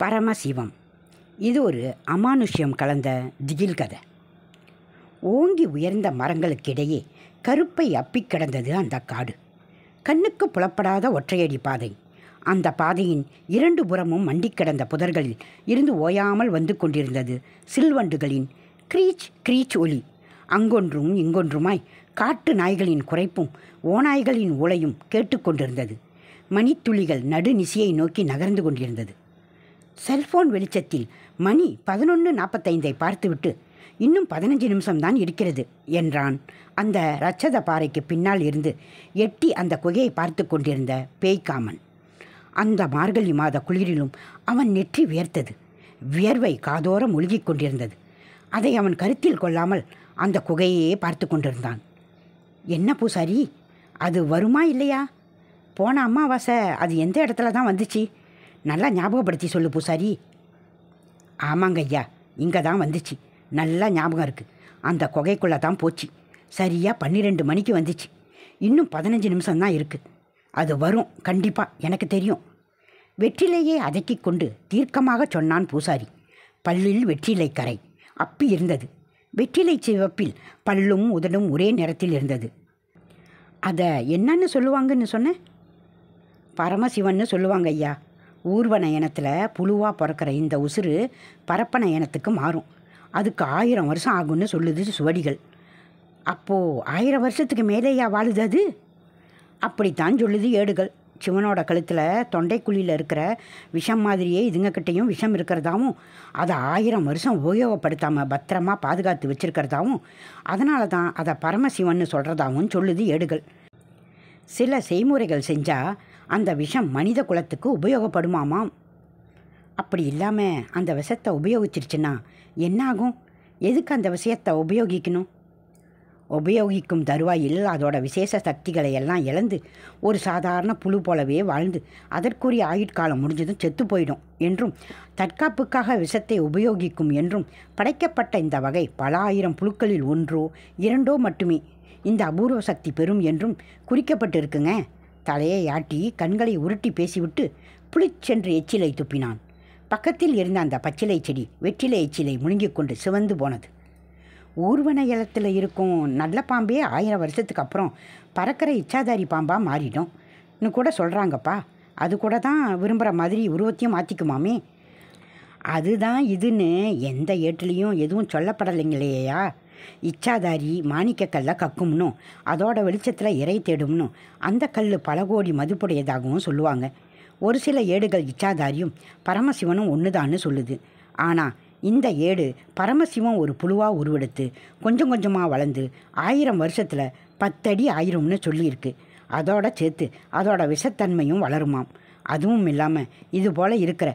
பரமசிவம் இது ஒரு அமானுஷ்யம் கலந்த திகில் கதை ஓங்கி உயர்ந்த மரங்களுக்கிடையே கருப்பை அப்பிக் கிடந்தது அந்த காடு கண்ணுக்கு புலப்படாத ஒற்றையடி பாதை அந்த பாதையின் இரண்டு புறமும் மண்டிக் கிடந்த புதர்களில் இருந்து ஓயாமல் வந்து கொண்டிருந்தது சில்வண்டுகளின் கிரீச் கிரீச் ஒலி அங்கொன்றும் இங்கொன்றுமாய் காட்டு நாய்களின் குறைப்பும் ஓநாய்களின் உலையும் கேட்டுக்கொண்டிருந்தது மணித்துளிகள் நடுநிசையை நோக்கி நகர்ந்து கொண்டிருந்தது செல்போன் வெளிச்சத்தில் மணி பதினொன்று நாற்பத்தைந்தை பார்த்துவிட்டு இன்னும் பதினஞ்சு நிமிஷம்தான் இருக்கிறது என்றான் அந்த ரட்சத பாறைக்கு பின்னால் இருந்து எட்டி அந்த குகையை பார்த்து கொண்டிருந்த பேய்காமன் அந்த மார்கழி மாத குளிரிலும் அவன் நெற்றி வியர்த்தது வியர்வை காதோரம் ஒழுகிக் கொண்டிருந்தது அதை அவன் கருத்தில் கொள்ளாமல் அந்த குகையே பார்த்து கொண்டிருந்தான் என்ன பூசாரி அது வருமா இல்லையா போன அம்மாவாசை அது எந்த இடத்துல தான் வந்துச்சு நல்லா ஞாபகப்படுத்தி சொல்லு பூசாரி ஆமாங்க ஐயா இங்கே தான் வந்துச்சு நல்லா ஞாபகம் இருக்குது அந்த குகைக்குள்ளே தான் போச்சு சரியாக பன்னிரெண்டு மணிக்கு வந்துச்சு இன்னும் பதினஞ்சு நிமிஷம் தான் இருக்குது அது வரும் கண்டிப்பாக எனக்கு தெரியும் வெற்றிலையே அதக்கி கொண்டு தீர்க்கமாக சொன்னான் பூசாரி பல்லில் வெற்றிலை கரை அப்பி இருந்தது வெற்றிலை சிவப்பில் பல்லும் உதடும் ஒரே நேரத்தில் இருந்தது அதை என்னன்னு சொல்லுவாங்கன்னு சொன்னேன் பரமசிவன்னு சொல்லுவாங்க ஐயா ஊர்வன இனத்தில் புழுவாக பிறக்கிற இந்த உசுறு பரப்பன இனத்துக்கு மாறும் அதுக்கு ஆயிரம் வருஷம் ஆகும்னு சொல்லுது சுவடிகள் அப்போது ஆயிரம் வருஷத்துக்கு மேலேயா வாழுது அது அப்படித்தான் சொல்லுது ஏடுகள் சிவனோட கழுத்தில் தொண்டைக்குழியில் இருக்கிற விஷம் மாதிரியே இதுங்கக்கிட்டேயும் விஷம் இருக்கிறதாவும் அதை ஆயிரம் வருஷம் உபயோகப்படுத்தாமல் பத்திரமாக பாதுகாத்து வச்சுருக்கிறதாவும் அதனால தான் அதை பரமசிவன் சொல்கிறதாவும் சொல்லுது ஏடுகள் சில செய்முறைகள் செஞ்சால் அந்த விஷம் மனித குலத்துக்கு உபயோகப்படுமாமாம் அப்படி இல்லாமல் அந்த விஷத்தை உபயோகிச்சிருச்சுன்னா என்னாகும் எதுக்கு அந்த விஷயத்தை உபயோகிக்கணும் உபயோகிக்கும் தருவாயில் அதோட விசேஷ சக்திகளை எல்லாம் இழந்து ஒரு சாதாரண புழு போலவே வாழ்ந்து அதற்குரிய ஆயுட்காலம் முடிஞ்சதும் செத்து போயிடும் என்றும் தற்காப்புக்காக விஷத்தை உபயோகிக்கும் என்றும் படைக்கப்பட்ட இந்த வகை பல ஆயிரம் புழுக்களில் ஒன்றோ இரண்டோ மட்டுமே இந்த அபூர்வ சக்தி பெறும் என்றும் குறிக்கப்பட்டிருக்குங்க தலையை ஆட்டி கண்களை உருட்டி பேசிவிட்டு புளிச்சென்று எச்சிலை துப்பினான் பக்கத்தில் இருந்த அந்த பச்சிலை செடி வெற்றிலை எச்சிலை முழுங்கிக் கொண்டு சிவந்து போனது ஊர்வன இலத்தில் இருக்கும் நல்ல பாம்பே ஆயிரம் வருஷத்துக்கு அப்புறம் பறக்கிற இச்சாதாரி பாம்பாக இன்னும் கூட சொல்கிறாங்கப்பா அது கூட தான் விரும்புகிற மாதிரி உருவத்தையும் மாற்றிக்குமாமே அதுதான் இதுன்னு எந்த ஏட்டுலேயும் எதுவும் சொல்லப்படலைங்களையா இச்சாதாரி மாணிக்கக்கல்லை கக்கும்னும் அதோட வெளிச்சத்தில் இறை தேடும்னும் அந்த கல் பல கோடி மதிப்புடையதாகவும் சொல்லுவாங்க ஒரு சில ஏடுகள் இச்சாதாரியும் பரமசிவனும் ஒன்றுதான்னு சொல்லுது ஆனால் இந்த ஏடு பரமசிவம் ஒரு புழுவாக உருவெடுத்து கொஞ்சம் கொஞ்சமாக வளர்ந்து ஆயிரம் வருஷத்தில் பத்தடி ஆயிரும்னு சொல்லியிருக்கு அதோட சேர்த்து அதோட விஷத்தன்மையும் வளருமாம் அதுவும் இல்லாமல் இது போல் இருக்கிற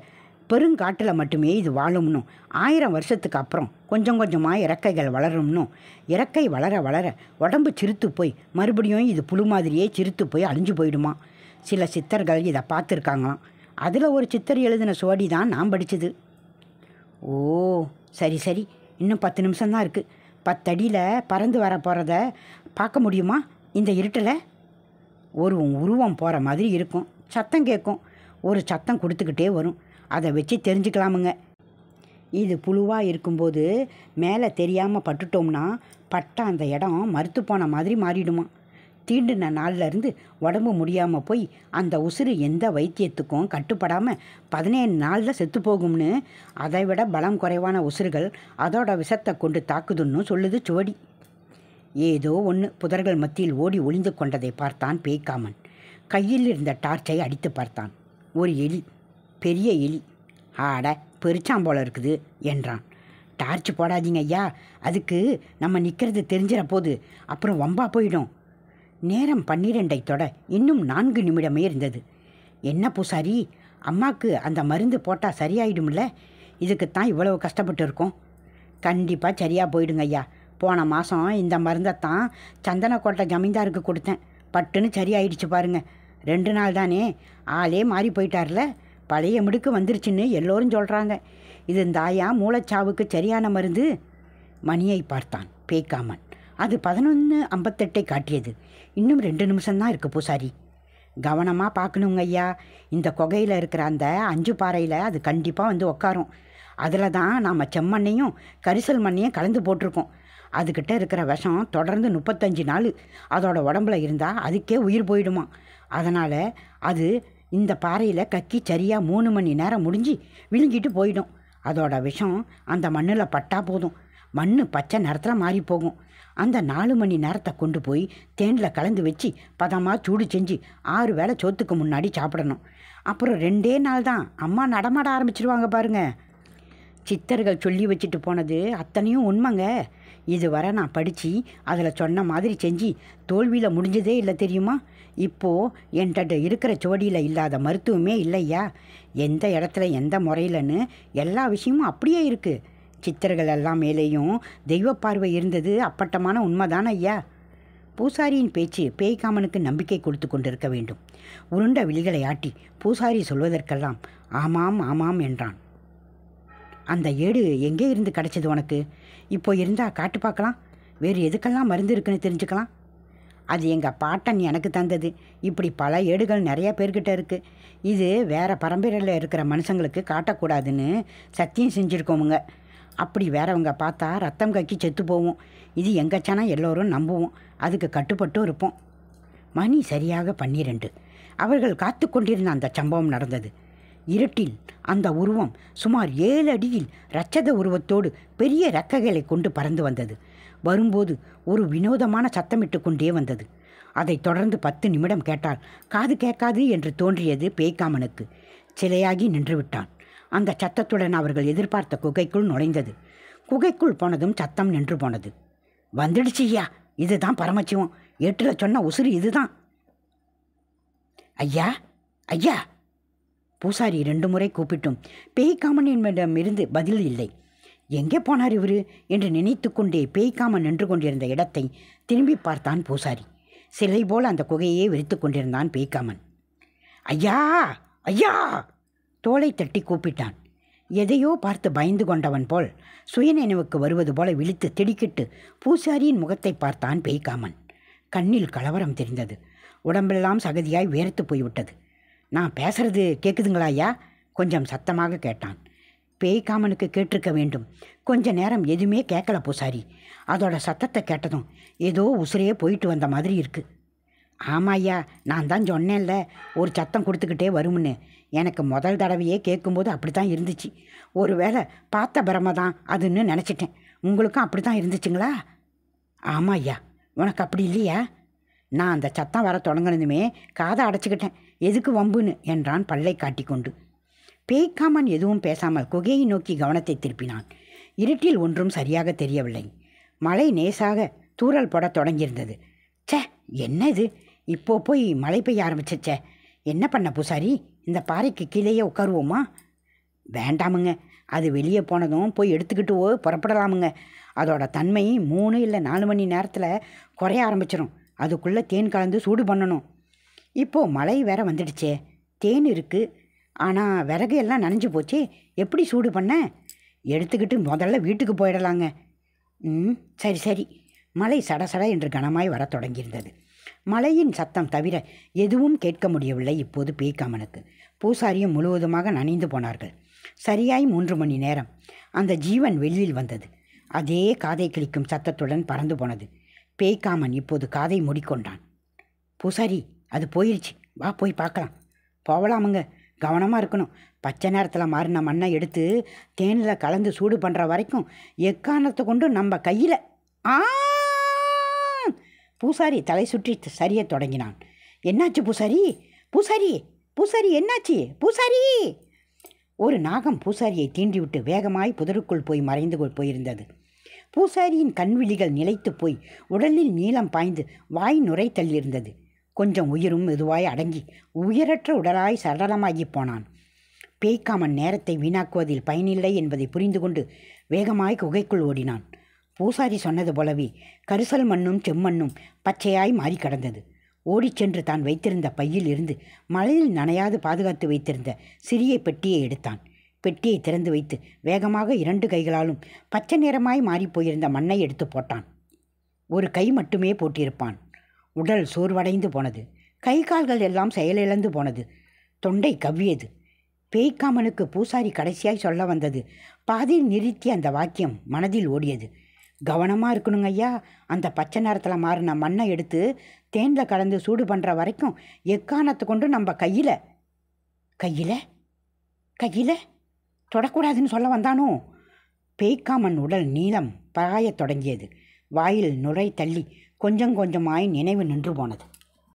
பெருங்காட்டில் மட்டுமே இது வாழும்னும் ஆயிரம் வருஷத்துக்கு அப்புறம் கொஞ்சம் கொஞ்சமாக இறக்கைகள் வளரும்னும் இறக்கை வளர வளர உடம்பு சிரித்து போய் மறுபடியும் இது புழு மாதிரியே சிரித்து போய் அழிஞ்சு போயிடுமா சில சித்தர்கள் இதை பார்த்துருக்காங்களாம் அதில் ஒரு சித்தர் எழுதின சுவடி தான் நான் படித்தது ஓ சரி சரி இன்னும் பத்து நிமிஷம்தான் இருக்குது பத்தடியில் பறந்து வர போகிறத பார்க்க முடியுமா இந்த இருட்டில் ஒரு உருவம் போகிற மாதிரி இருக்கும் சத்தம் கேட்கும் ஒரு சத்தம் கொடுத்துக்கிட்டே வரும் அதை வச்சு தெரிஞ்சுக்கலாமுங்க இது புழுவாக இருக்கும்போது மேலே தெரியாமல் பட்டுட்டோம்னா பட்ட அந்த இடம் மறுத்து போன மாதிரி மாறிடுமா தீண்டின நாள்லேருந்து உடம்பு முடியாமல் போய் அந்த உசுறு எந்த வைத்தியத்துக்கும் கட்டுப்படாமல் பதினேழு நாளில் செத்து போகும்னு அதை விட பலம் குறைவான உசுறுகள் அதோட விஷத்தை கொண்டு தாக்குதுன்னு சொல்லுது சுவடி ஏதோ ஒன்று புதர்கள் மத்தியில் ஓடி ஒளிந்து கொண்டதை பார்த்தான் பேய்க்காமன் கையில் இருந்த டார்ச்சை அடித்து பார்த்தான் ஒரு எலி பெரிய எலி ஆட பெருச்சான் போல இருக்குது என்றான் டார்ச் போடாதீங்க ஐயா அதுக்கு நம்ம நிற்கிறது தெரிஞ்சிட போது அப்புறம் வம்பா போயிடும் நேரம் பன்னிரெண்டை தொட இன்னும் நான்கு நிமிடமே இருந்தது என்ன பூசாரி அம்மாக்கு அந்த மருந்து போட்டால் சரியாயிடும்ல இதுக்குத்தான் இவ்வளவு கஷ்டப்பட்டு இருக்கோம் கண்டிப்பாக சரியாக போயிடுங்க ஐயா போன மாதம் இந்த மருந்தை தான் சந்தனக்கோட்டை ஜமீன்தாருக்கு கொடுத்தேன் பட்டுன்னு சரியாயிடுச்சு பாருங்க ரெண்டு நாள் தானே ஆளே மாறி போயிட்டார்ல பழைய மிடுக்கு வந்துருச்சுன்னு எல்லோரும் சொல்கிறாங்க இது தாயா மூளைச்சாவுக்கு சரியான மருந்து மணியை பார்த்தான் பேய்க்காமன் அது பதினொன்று ஐம்பத்தெட்டை காட்டியது இன்னும் ரெண்டு நிமிஷம்தான் இருக்குது பூசாரி கவனமாக பார்க்கணுங்க ஐயா இந்த குகையில் இருக்கிற அந்த அஞ்சு பாறையில் அது கண்டிப்பாக வந்து உக்காரும் அதில் தான் நாம் செம்மண்ணையும் கரிசல் மண்ணையும் கலந்து போட்டிருக்கோம் அதுக்கிட்ட இருக்கிற விஷம் தொடர்ந்து முப்பத்தஞ்சு நாள் அதோட உடம்புல இருந்தால் அதுக்கே உயிர் போயிடுமா அதனால் அது இந்த பாறையில் கக்கி சரியாக மூணு மணி நேரம் முடிஞ்சு விழுங்கிட்டு போயிடும் அதோட விஷம் அந்த மண்ணில் பட்டா போதும் மண் பச்சை நிறத்தில் மாறி போகும் அந்த நாலு மணி நேரத்தை கொண்டு போய் தேனில் கலந்து வச்சு பதமாக சூடு செஞ்சு ஆறு வேளை சோத்துக்கு முன்னாடி சாப்பிடணும் அப்புறம் ரெண்டே நாள் தான் அம்மா நடமாட ஆரம்பிச்சிருவாங்க பாருங்க சித்தர்கள் சொல்லி வச்சுட்டு போனது அத்தனையும் உண்மைங்க இதுவரை நான் படித்து அதில் சொன்ன மாதிரி செஞ்சு தோல்வியில் முடிஞ்சதே இல்லை தெரியுமா இப்போது என்கிட்ட இருக்கிற ஜோடியில் இல்லாத மருத்துவமே இல்லையா எந்த இடத்துல எந்த முறையிலன்னு எல்லா விஷயமும் அப்படியே இருக்குது சித்தர்கள் எல்லாம் மேலேயும் தெய்வ பார்வை இருந்தது அப்பட்டமான உண்மைதான் ஐயா பூசாரியின் பேச்சு பேய்காமனுக்கு நம்பிக்கை கொடுத்து கொண்டிருக்க வேண்டும் உருண்ட விழிகளை ஆட்டி பூசாரி சொல்வதற்கெல்லாம் ஆமாம் ஆமாம் என்றான் அந்த ஏடு எங்கே இருந்து கிடச்சிது உனக்கு இப்போ இருந்தால் காட்டு பார்க்கலாம் வேறு எதுக்கெல்லாம் மருந்து இருக்குன்னு தெரிஞ்சுக்கலாம் அது எங்கள் பாட்டன் எனக்கு தந்தது இப்படி பல ஏடுகள் நிறைய பேர்கிட்ட இருக்குது இது வேறு பரம்பரையில் இருக்கிற மனுஷங்களுக்கு காட்டக்கூடாதுன்னு சத்தியம் செஞ்சுருக்கோமுங்க அப்படி வேறவங்க பார்த்தா ரத்தம் கக்கி செத்து போவோம் இது எங்கச்சானா எல்லோரும் நம்புவோம் அதுக்கு கட்டுப்பட்டும் இருப்போம் மணி சரியாக பன்னிரண்டு அவர்கள் காத்து கொண்டிருந்த அந்த சம்பவம் நடந்தது இருட்டில் அந்த உருவம் சுமார் ஏழு அடியில் இரட்சத உருவத்தோடு பெரிய ரெக்கைகளை கொண்டு பறந்து வந்தது வரும்போது ஒரு வினோதமான சத்தமிட்டு கொண்டே வந்தது அதைத் தொடர்ந்து பத்து நிமிடம் கேட்டால் காது கேட்காது என்று தோன்றியது பேய்க்காமனுக்கு சிலையாகி நின்றுவிட்டான் அந்த சத்தத்துடன் அவர்கள் எதிர்பார்த்த குகைக்குள் நுழைந்தது குகைக்குள் போனதும் சத்தம் நின்று போனது வந்துடுச்சு ஐயா இதுதான் பரமச்சிவம் ஏற்றில் சொன்ன உசுறு இதுதான் ஐயா ஐயா பூசாரி ரெண்டு முறை கூப்பிட்டும் பேய்க்காமனிடமிருந்து பதில் இல்லை எங்கே போனார் இவர் என்று நினைத்து கொண்டே பேய்க்காமல் நின்று கொண்டிருந்த இடத்தை திரும்பி பார்த்தான் பூசாரி சிலை போல் அந்த குகையே விரித்து கொண்டிருந்தான் பேய்க்காமன் ஐயா ஐயா தோலை தட்டி கூப்பிட்டான் எதையோ பார்த்து பயந்து கொண்டவன் போல் சுயநினைவுக்கு வருவது போல விழித்து திடுக்கிட்டு பூசாரியின் முகத்தை பார்த்தான் பேய்க்காமன் கண்ணில் கலவரம் தெரிந்தது உடம்பெல்லாம் சகதியாய் வேர்த்து போய்விட்டது நான் பேசுறது கேட்குதுங்களா ஐயா கொஞ்சம் சத்தமாக கேட்டான் பேய்காமனுக்கு கேட்டிருக்க வேண்டும் கொஞ்ச நேரம் எதுவுமே கேட்கல பூசாரி அதோட சத்தத்தை கேட்டதும் ஏதோ உசுரையே போயிட்டு வந்த மாதிரி இருக்குது ஆமாம் ஐயா நான் தான் சொன்னேன்ல ஒரு சத்தம் கொடுத்துக்கிட்டே வரும்னு எனக்கு முதல் தடவையே கேட்கும்போது அப்படி தான் இருந்துச்சு ஒரு வேளை பார்த்த பிரமை தான் அதுன்னு நினச்சிட்டேன் உங்களுக்கும் அப்படி தான் இருந்துச்சுங்களா ஆமாம் ஐயா உனக்கு அப்படி இல்லையா நான் அந்த சத்தம் வர தொடங்கினதுமே காதை அடைச்சிக்கிட்டேன் எதுக்கு வம்புன்னு என்றான் பல்லை காட்டிக்கொண்டு பேய்க்காமன் எதுவும் பேசாமல் குகையை நோக்கி கவனத்தை திருப்பினான் இருட்டில் ஒன்றும் சரியாக தெரியவில்லை மழை நேசாக தூரல் போட தொடங்கியிருந்தது சே என்ன இது இப்போ போய் மழை பெய்ய ஆரம்பிச்சச்சே என்ன பண்ண பூசாரி இந்த பாறைக்கு கீழேயே உட்காருவோமா வேண்டாமுங்க அது வெளியே போனதும் போய் எடுத்துக்கிட்டு புறப்படலாமுங்க அதோட தன்மை மூணு இல்லை நாலு மணி நேரத்தில் குறைய ஆரம்பிச்சிடும் அதுக்குள்ளே தேன் கலந்து சூடு பண்ணணும் இப்போது மழை வேற வந்துடுச்சே தேன் இருக்குது ஆனால் விறகு எல்லாம் நனைஞ்சு போச்சு எப்படி சூடு பண்ண எடுத்துக்கிட்டு முதல்ல வீட்டுக்கு போயிடலாங்க ம் சரி சரி மலை சடசட என்று கனமாய் வரத் தொடங்கியிருந்தது மலையின் சத்தம் தவிர எதுவும் கேட்க முடியவில்லை இப்போது பேய்க்காமனுக்கு பூசாரியும் முழுவதுமாக நனைந்து போனார்கள் சரியாய் மூன்று மணி நேரம் அந்த ஜீவன் வெளியில் வந்தது அதே காதை கிழிக்கும் சத்தத்துடன் பறந்து போனது பேய்க்காமன் இப்போது காதை மூடிக்கொண்டான் பூசாரி அது போயிடுச்சு வா போய் பார்க்கலாம் போகலாமுங்க கவனமாக இருக்கணும் பச்சை நேரத்தில் மாறின மண்ணை எடுத்து தேனில் கலந்து சூடு பண்ணுற வரைக்கும் எக்காரணத்தை கொண்டு நம்ம கையில் ஆ பூசாரி தலை சுற்றி சரிய தொடங்கினான் என்னாச்சு பூசாரி பூசாரி பூசாரி என்னாச்சு பூசாரி ஒரு நாகம் பூசாரியை தீண்டிவிட்டு வேகமாய் புதருக்குள் போய் மறைந்து போயிருந்தது பூசாரியின் கண்விழிகள் நிலைத்து போய் உடலில் நீளம் பாய்ந்து வாய் நுரை தள்ளியிருந்தது கொஞ்சம் உயிரும் மெதுவாய் அடங்கி உயிரற்ற உடலாய் சடலமாகி போனான் பேய்க்காமன் நேரத்தை வீணாக்குவதில் பயனில்லை என்பதை புரிந்து கொண்டு வேகமாய் குகைக்குள் ஓடினான் பூசாரி சொன்னது போலவே கரிசல் மண்ணும் செம்மண்ணும் பச்சையாய் மாறி கடந்தது ஓடிச் சென்று தான் வைத்திருந்த பையில் இருந்து மழையில் நனையாது பாதுகாத்து வைத்திருந்த சிறிய பெட்டியை எடுத்தான் பெட்டியை திறந்து வைத்து வேகமாக இரண்டு கைகளாலும் பச்சை நிறமாய் மாறிப்போயிருந்த மண்ணை எடுத்து போட்டான் ஒரு கை மட்டுமே போட்டிருப்பான் உடல் சோர்வடைந்து போனது கை கால்கள் எல்லாம் செயலிழந்து போனது தொண்டை கவ்வியது பேய்க்காமனுக்கு பூசாரி கடைசியாய் சொல்ல வந்தது பாதியில் நிறுத்தி அந்த வாக்கியம் மனதில் ஓடியது கவனமாக இருக்கணுங்க ஐயா அந்த பச்சை நேரத்தில் மாறின மண்ணை எடுத்து தேனில் கலந்து சூடு பண்ணுற வரைக்கும் எக்கானத்து கொண்டு நம்ம கையில் கையில் கையில் தொடக்கூடாதுன்னு சொல்ல வந்தானோ பேய்க்காமன் உடல் நீளம் பகாயத் தொடங்கியது வாயில் நுரை தள்ளி கொஞ்சம் கொஞ்சமாய் நினைவு நின்று போனது